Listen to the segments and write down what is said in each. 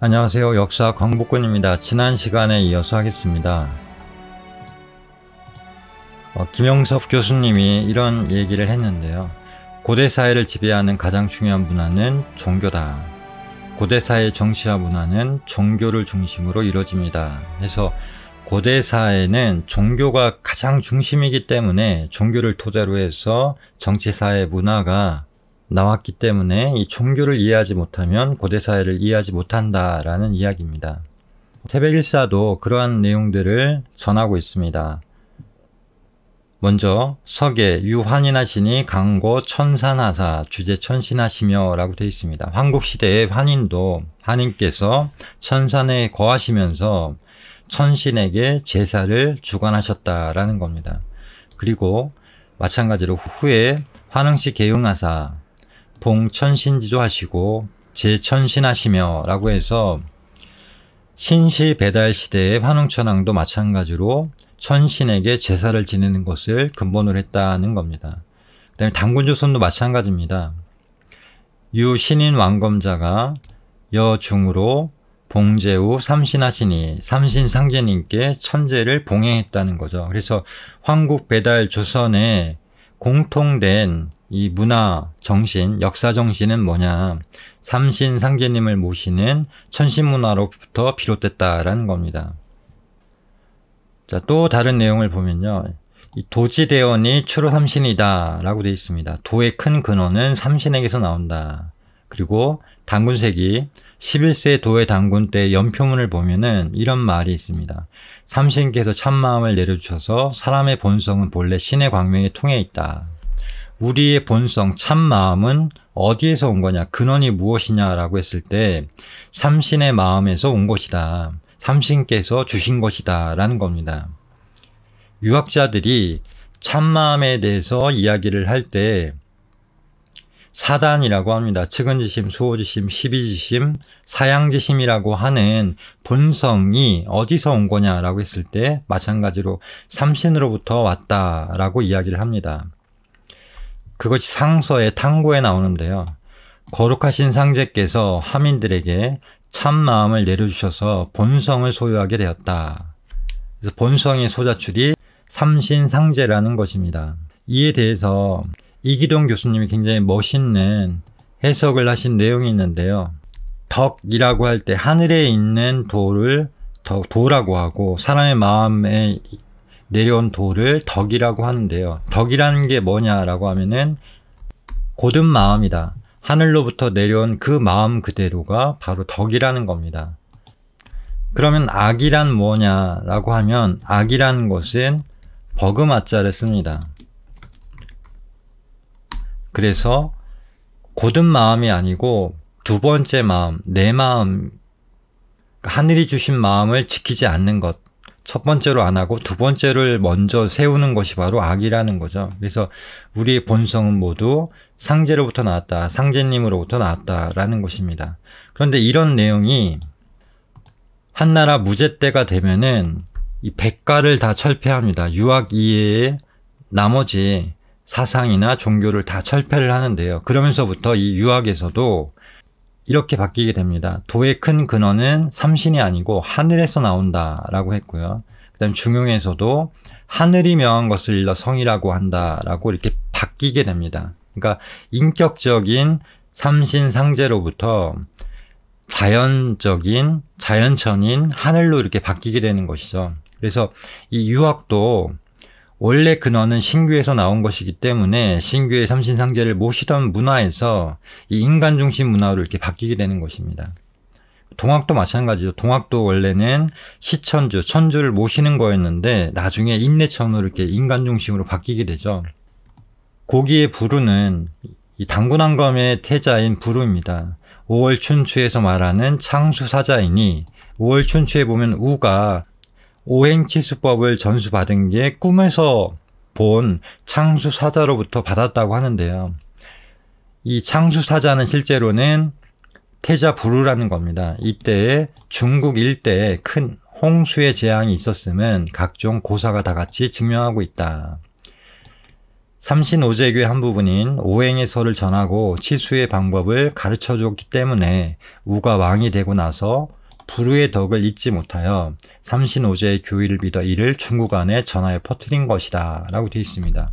안녕하세요. 역사 광복군입니다. 지난 시간에 이어서 하겠습니다. 어, 김영섭 교수님이 이런 얘기를 했는데요. 고대 사회를 지배하는 가장 중요한 문화는 종교다. 고대 사회 정치와 문화는 종교를 중심으로 이루어집니다. 그래서 고대 사회는 종교가 가장 중심이기 때문에 종교를 토대로 해서 정치 사회 문화가 나왔기 때문에 이 종교를 이해하지 못하면 고대 사회를 이해하지 못한다라는 이야기입니다. 태백일사도 그러한 내용들을 전하고 있습니다. 먼저 서계 유환인하시니 강고 천산하사 주제 천신하시며 라고 되어 있습니다. 황국시대의 환인도 한인께서 천산에 거하시면서 천신에게 제사를 주관하셨다라는 겁니다. 그리고 마찬가지로 후에 환흥시 개흥하사 봉천신지도 하시고 제천신하시며 라고 해서 신시 배달 시대의 환웅천왕도 마찬가지로 천신에게 제사를 지내는 것을 근본으로 했다는 겁니다. 그 다음에 당군조선도 마찬가지입니다. 유신인 왕검자가 여중으로 봉제후 삼신하시니 삼신상제님께 천제를 봉행했다는 거죠. 그래서 황국 배달 조선에 공통된 이 문화 정신, 역사 정신은 뭐냐. 삼신 상제님을 모시는 천신문화로부터 비롯됐다라는 겁니다. 자, 또 다른 내용을 보면요. 이 도지대원이 추로 삼신이다 라고 되어 있습니다. 도의 큰 근원은 삼신에게서 나온다. 그리고 당군색이 11세 도의 당군 때 연표문을 보면은 이런 말이 있습니다. 삼신께서 참마음을 내려주셔서 사람의 본성은 본래 신의 광명에 통해 있다. 우리의 본성, 참마음은 어디에서 온 거냐, 근원이 무엇이냐라고 했을 때 삼신의 마음에서 온 것이다. 삼신께서 주신 것이다. 라는 겁니다. 유학자들이 참마음에 대해서 이야기를 할 때 사단이라고 합니다. 측은지심, 수호지심, 십이지심, 사양지심이라고 하는 본성이 어디서 온 거냐라고 했을 때 마찬가지로 삼신으로부터 왔다라고 이야기를 합니다. 그것이 상서의 탕고에 나오는데요. 거룩하신 상제께서 하민들에게 참 마음을 내려주셔서 본성을 소유하게 되었다. 그래서 본성의 소자출이 삼신상제라는 것입니다. 이에 대해서 이기동 교수님이 굉장히 멋있는 해석을 하신 내용이 있는데요. 덕이라고 할 때 하늘에 있는 도를 도라고 하고 사람의 마음에 내려온 도를 덕이라고 하는데요. 덕이라는 게 뭐냐라고 하면은 고든 마음이다. 하늘로부터 내려온 그 마음 그대로가 바로 덕이라는 겁니다. 그러면 악이란 뭐냐라고 하면 악이라는 것은 버그마자를 씁니다. 그래서 고든 마음이 아니고 두 번째 마음, 내 마음, 하늘이 주신 마음을 지키지 않는 것, 첫 번째로 안 하고 두 번째를 먼저 세우는 것이 바로 악이라는 거죠. 그래서 우리의 본성은 모두 상제로부터 나왔다. 상제님으로부터 나왔다라는 것입니다. 그런데 이런 내용이 한나라 무제 때가 되면은 이 백가를 다 철폐합니다. 유학 이외의 나머지 사상이나 종교를 다 철폐를 하는데요. 그러면서부터 이 유학에서도 이렇게 바뀌게 됩니다. 도의 큰 근원은 삼신이 아니고 하늘에서 나온다라고 했고요. 그다음 중용에서도 하늘이 명 것을 일러 성이라고 한다라고 이렇게 바뀌게 됩니다. 그러니까 인격적인 삼신 상제로부터 자연적인 자연천인 하늘로 이렇게 바뀌게 되는 것이죠. 그래서 이 유학도 원래 근원은 신규에서 나온 것이기 때문에 신규의 삼신상제를 모시던 문화에서 이 인간 중심 문화로 이렇게 바뀌게 되는 것입니다. 동학도 마찬가지죠. 동학도 원래는 시천주, 천주를 모시는 거였는데 나중에 인내천으로 이렇게 인간 중심으로 바뀌게 되죠. 고기의 부르는이 당군왕검의 태자인 부루입니다. 5월 춘추에서 말하는 창수사자이니 5월 춘추에 보면 우가 오행치 수법을 전수받은 게 꿈에서 본 창수사자로부터 받았다고 하는데요. 이 창수사자는 실제로는 태자 부르라는 겁니다. 이때 중국 일대에 큰 홍수의 재앙이 있었음은 각종 고사가 다 같이 증명하고 있다. 삼신오재교의 한 부분인 오행의 설을 전하고 치수의 방법을 가르쳐 주었기 때문에 우가 왕이 되고 나서 불후의 덕을 잊지 못하여 삼신오제의 교의를 믿어 이를 중국 안에 전하여 퍼뜨린 것이다 라고 되어 있습니다.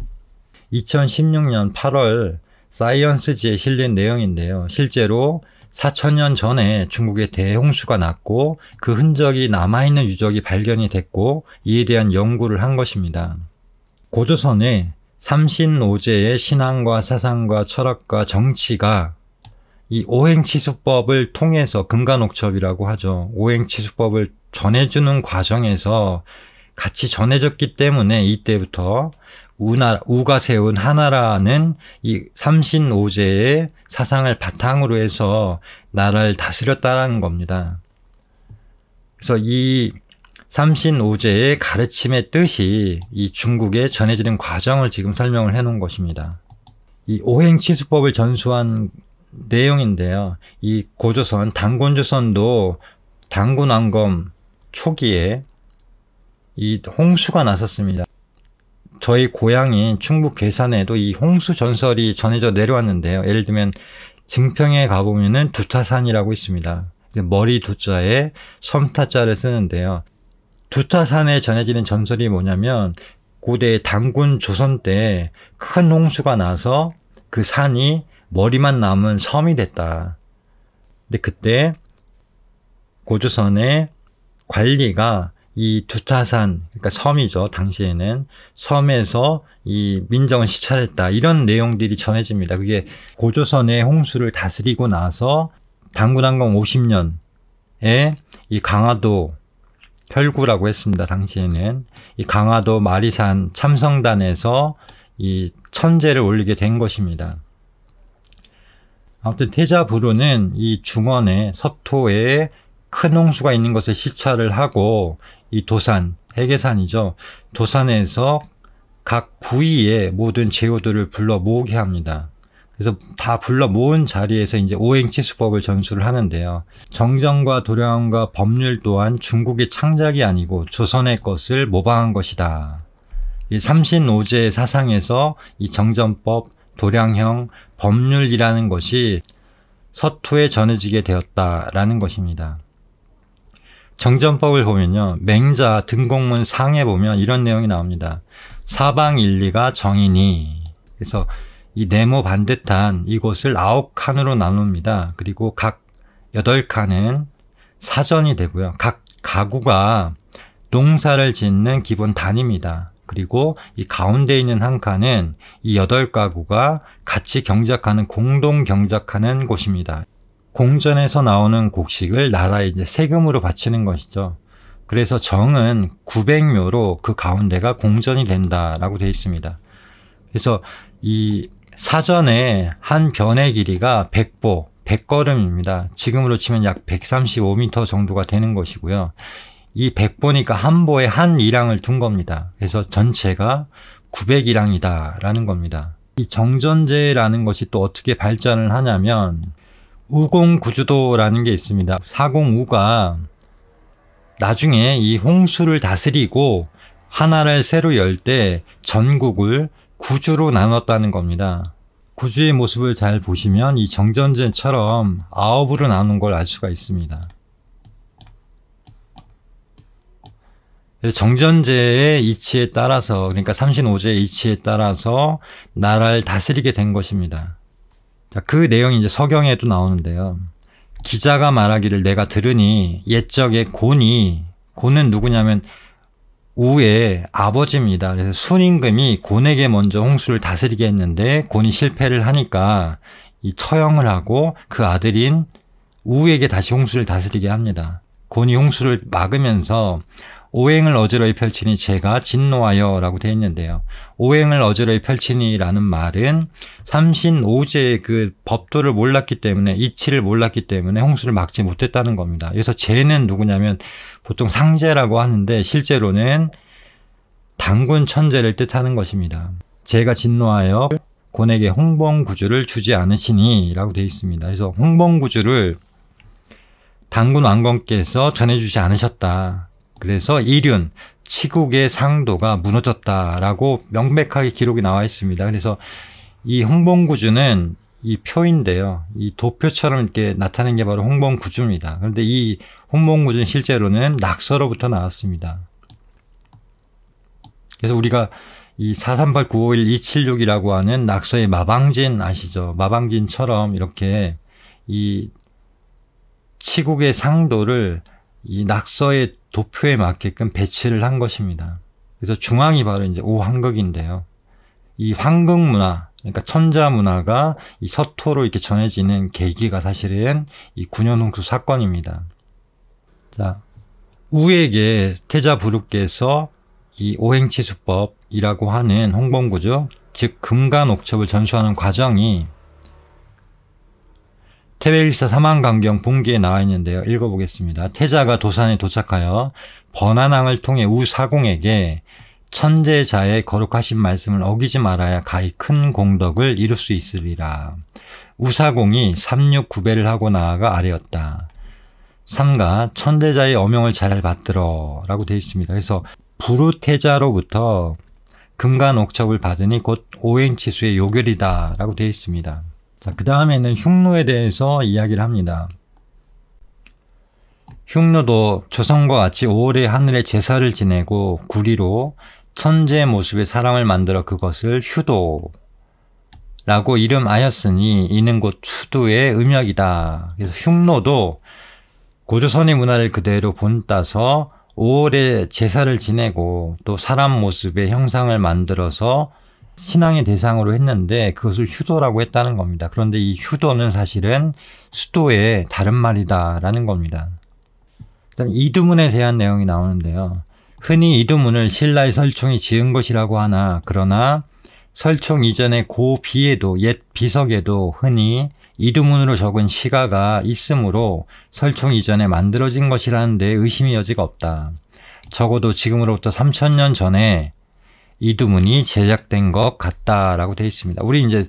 2016년 8월 사이언스지에 실린 내용인데요. 실제로 4천년 전에 중국에 대홍수가 났고 그 흔적이 남아있는 유적이 발견이 됐고 이에 대한 연구를 한 것입니다. 고조선에 삼신오제의 신앙과 사상과 철학과 정치가 이 오행치수법을 통해서 금간옥첩이라고 하죠. 오행치수법을 전해주는 과정에서 같이 전해졌기 때문에 이때부터 우나, 우가 세운 하나라는 이 삼신오제의 사상을 바탕으로 해서 나라를 다스렸다라는 겁니다. 그래서 이 삼신오제의 가르침의 뜻이 이 중국에 전해지는 과정을 지금 설명을 해놓은 것입니다. 이 오행치수법을 전수한 내용인데요. 이 고조선, 당군조선도 당군왕검 초기에 이 홍수가 나섰습니다 저희 고향인 충북 괴산에도 이 홍수 전설이 전해져 내려왔는데요. 예를 들면 증평에 가보면은 두타산이라고 있습니다. 머리 두자에 섬타자를 쓰는데요. 두타산에 전해지는 전설이 뭐냐면 고대 당군 조선 때 큰 홍수가 나서 그 산이 머리만 남은 섬이 됐다. 근데 그때 고조선의 관리가 이 두타산, 그러니까 섬이죠. 당시에는 섬에서 이 민정을 시찰했다. 이런 내용들이 전해집니다. 그게 고조선의 홍수를 다스리고 나서 당군왕공 50년에 이 강화도 혈구라고 했습니다. 당시에는 이 강화도 마리산 참성단에서 이천재를 올리게 된 것입니다. 아무튼 태자부르는 이 중원에 서토에 큰 홍수가 있는 것을 시찰을 하고 이 도산, 해계산이죠. 도산에서 각 구이의 모든 제후들을 불러 모으게 합니다. 그래서 다 불러 모은 자리에서 이제 오행치 수법을 전수를 하는데요. 정정과 도량과 법률 또한 중국의 창작이 아니고 조선의 것을 모방한 것이다. 이 삼신오제 사상에서 이 정전법, 도량형 법률이라는 것이 서토에 전해지게 되었다라는 것입니다. 정전법을 보면요. 맹자 등공문 상에 보면 이런 내용이 나옵니다. 사방일리가 정인이 그래서 이 네모 반듯한 이곳을 아홉 칸으로 나눕니다. 그리고 각 여덟 칸은 사전이 되고요. 각 가구가 농사를 짓는 기본 단위입니다. 그리고 이 가운데 있는 한 칸은 이 여덟 가구가 같이 경작하는 공동 경작하는 곳입니다. 공전에서 나오는 곡식을 나라에 이제 세금으로 바치는 것이죠. 그래서 정은 900묘로 그 가운데가 공전이 된다라고 되어 있습니다. 그래서 이 사전에 한 변의 길이가 100보, 100걸음입니다. 지금으로 치면 약 135m 정도가 되는 것이고요. 이 100보니까 한보에 한 이랑을 둔 겁니다. 그래서 전체가 900이랑이다라는 겁니다. 이 정전제라는 것이 또 어떻게 발전을 하냐면 우공구주도라는 게 있습니다. 사공우가 나중에 이 홍수를 다스리고 하나를 새로 열 때 전국을 구주로 나눴다는 겁니다. 구주의 모습을 잘 보시면 이 정전제처럼 아홉으로 나눈 걸 알 수가 있습니다. 그래서 정전제의 이치에 따라서 그러니까 삼신오제의 이치에 따라서 나라를 다스리게 된 것입니다. 자, 그 내용이 이제 서경에도 나오는데요. 기자가 말하기를 내가 들으니 옛적의 곤이 곤은 누구냐면 우의 아버지입니다. 그래서 순임금이 곤에게 먼저 홍수를 다스리게 했는데 곤이 실패를 하니까 이 처형을 하고 그 아들인 우에게 다시 홍수를 다스리게 합니다. 곤이 홍수를 막으면서 오행을 어지러이 펼치니 제가 진노하여라고 되어 있는데요. 오행을 어지러이 펼치니라는 말은 삼신 오제의 그 법도를 몰랐기 때문에 이치를 몰랐기 때문에 홍수를 막지 못했다는 겁니다. 그래서 제는 누구냐면 보통 상제라고 하는데 실제로는 당군 천재를 뜻하는 것입니다. 제가 진노하여 권에게 홍봉구주를 주지 않으시니라고 되어 있습니다. 그래서 홍봉구주를 당군 왕건께서 전해주지 않으셨다. 그래서 이륜 치국의 상도가 무너졌다라고 명백하게 기록이 나와 있습니다. 그래서 이 홍봉구주는 이 표인데요. 이 도표처럼 이렇게 나타낸 게 바로 홍봉구주입니다. 그런데 이 홍봉구주는 실제로는 낙서로부터 나왔습니다. 그래서 우리가 이 438951276이라고 하는 낙서의 마방진 아시죠? 마방진처럼 이렇게 이 치국의 상도를 이 낙서의 도표에 맞게끔 배치를 한 것입니다. 그래서 중앙이 바로 이제 오한극인데요. 이 황극 문화, 그러니까 천자 문화가 이 서토로 이렇게 전해지는 계기가 사실은 이 군현홍수 사건입니다. 자, 우에게 태자 부르께서 이 오행치수법이라고 하는 홍범구죠. 즉 금간 옥첩을 전수하는 과정이 태백일사 사망강경 본기에 나와 있는데요. 읽어보겠습니다. 태자가 도산에 도착하여 번안왕을 통해 우사공에게 천재자의 거룩하신 말씀을 어기지 말아야 가히 큰 공덕을 이룰 수 있으리라. 우사공이 삼육구배를 하고 나아가 아래였다. 삼가 천대자의 어명을 잘 받들어 라고 되어 있습니다. 그래서 부르태자로부터 금간옥첩을 받으니 곧 오행치수의 요결이다 라고 되어 있습니다. 자, 그 다음에는 흉노에 대해서 이야기를 합니다. 흉노도 조선과 같이 오래 하늘에 제사를 지내고 구리로 천재 모습의 사람을 만들어 그것을 휴도라고 이름하였으니 이는 곧 수도의 음역이다. 그래서 흉노도 고조선의 문화를 그대로 본따서 오래 제사를 지내고 또 사람 모습의 형상을 만들어서 신앙의 대상으로 했는데 그것을 휴도라고 했다는 겁니다. 그런데 이 휴도는 사실은 수도의 다른 말이다라는 겁니다. 그다음 이두문에 대한 내용이 나오는데요. 흔히 이두문을 신라의 설총이 지은 것이라고 하나 그러나 설총 이전의 고 비에도 옛 비석에도 흔히 이두문으로 적은 시가가 있으므로 설총 이전에 만들어진 것이라는 데 의심의 여지가 없다. 적어도 지금으로부터 3천년 전에 이두문이 제작된 것 같다라고 되어 있습니다. 우리 이제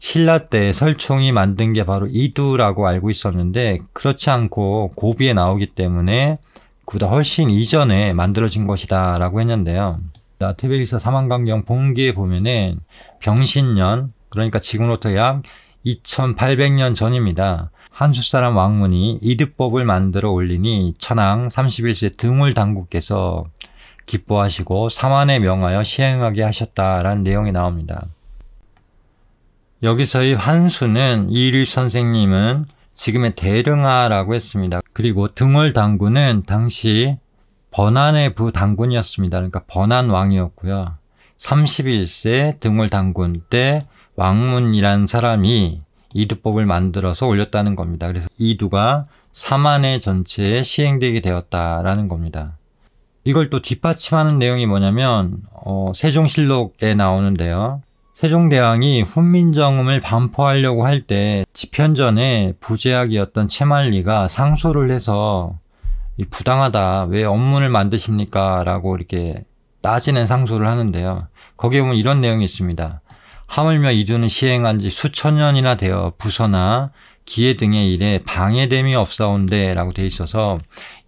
신라 때 설총이 만든 게 바로 이두라고 알고 있었는데 그렇지 않고 고비에 나오기 때문에 그보다 훨씬 이전에 만들어진 것이다라고 했는데요. 태백이사 사만강경 봉기에 보면은 병신년 그러니까 지금부터약 2800년 전입니다. 한수 사람 왕문이 이득법을 만들어 올리니 천황 31세 등울 당국께서 기뻐하시고 사만에 명하여 시행하게 하셨다라는 내용이 나옵니다. 여기서의 환수는 이일 선생님은 지금의 대릉하라고 했습니다. 그리고 등월 당군은 당시 번안의 부 당군이었습니다. 그러니까 번안 왕이었고요. 31세 등월 당군 때 왕문이란 사람이 이두법을 만들어서 올렸다는 겁니다. 그래서 이두가 사만의 전체에 시행되게 되었다라는 겁니다. 이걸 또 뒷받침하는 내용이 뭐냐면 어, 세종실록에 나오는데요. 세종대왕이 훈민정음을 반포하려고 할 때 집현전에 부재학이었던 채말리가 상소를 해서 부당하다 왜 업문을 만드십니까 라고 이렇게 따지는 상소를 하는데요. 거기에 보면 이런 내용이 있습니다. 하물며 이주는 시행한 지 수천 년이나 되어 부서나 기회 등의 일에 방해됨이 없사온데라고 되어 있어서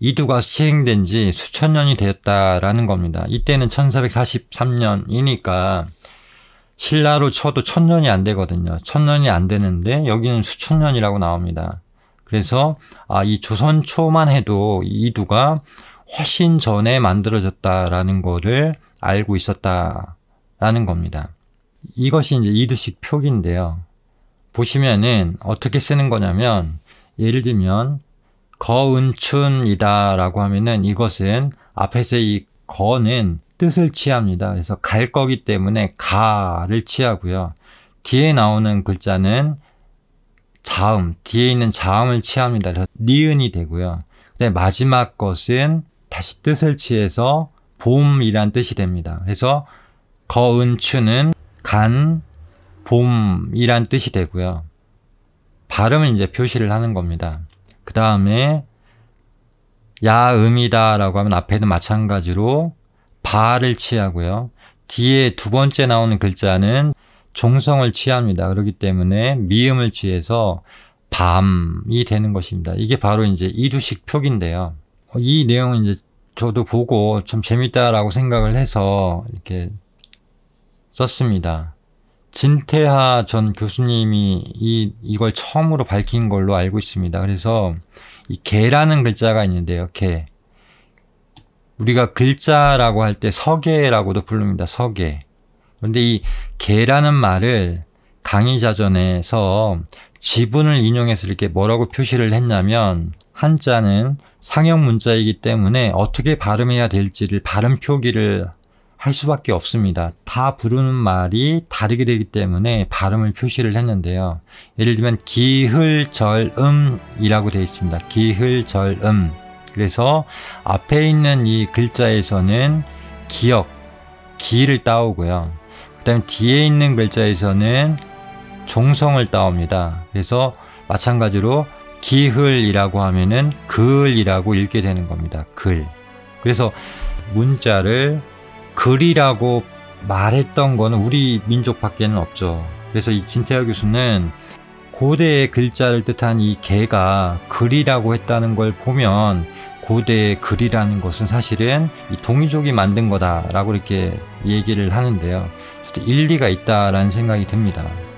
이두가 시행된 지 수천 년이 되었다라는 겁니다. 이때는 1443년이니까 신라로 쳐도 천 년이 안 되거든요. 천 년이 안 되는데 여기는 수천 년이라고 나옵니다. 그래서 아, 이 조선 초만 해도 이두가 훨씬 전에 만들어졌다라는 거를 알고 있었다라는 겁니다. 이것이 이제 이두식 표기인데요. 보시면은 어떻게 쓰는 거냐면 예를 들면 거은춘이다라고 하면은 이것은 앞에서 이 거는 뜻을 취합니다. 그래서 갈 거기 때문에 가를 취하고요. 뒤에 나오는 글자는 자음, 뒤에 있는 자음을 취합니다. 그래서 니은이 되고요. 근데 마지막 것은 다시 뜻을 취해서 봄이란 뜻이 됩니다. 그래서 거은추는 간, 봄이란 뜻이 되고요. 발음은 이제 표시를 하는 겁니다. 그 다음에 야음이다 라고 하면 앞에도 마찬가지로 바 를 취하고요. 뒤에 두 번째 나오는 글자는 종성을 취합니다. 그렇기 때문에 미음을 취해서 밤이 되는 것입니다. 이게 바로 이제 이두식 표기인데요. 이 내용은 이제 저도 보고 참 재밌다라고 생각을 해서 이렇게 썼습니다. 진태하 전 교수님이 이, 이걸 처음으로 밝힌 걸로 알고 있습니다. 그래서 이 개라는 글자가 있는데요. 개. 우리가 글자라고 할 때 서계라고도 부릅니다. 서계. 그런데 이 개라는 말을 강의자전에서 지분을 인용해서 이렇게 뭐라고 표시를 했냐면 한자는 상형 문자이기 때문에 어떻게 발음해야 될지를 발음 표기를 할 수밖에 없습니다. 다 부르는 말이 다르게 되기 때문에 발음을 표시를 했는데요. 예를 들면 기흘절음이라고 되어 있습니다. 기흘절음. 그래서 앞에 있는 이 글자에서는 기억, 기를 따오고요. 그 다음에 뒤에 있는 글자에서는 종성을 따옵니다. 그래서 마찬가지로 기흘이라고 하면은 글이라고 읽게 되는 겁니다. 글. 그래서 문자를 글이라고 말했던 거는 우리 민족밖에는 없죠. 그래서 이 진태하 교수는 고대의 글자를 뜻한 이 개가 글이라고 했다는 걸 보면 고대의 글이라는 것은 사실은 이 동이족이 만든 거다라고 이렇게 얘기를 하는데요. 일리가 있다라는 생각이 듭니다.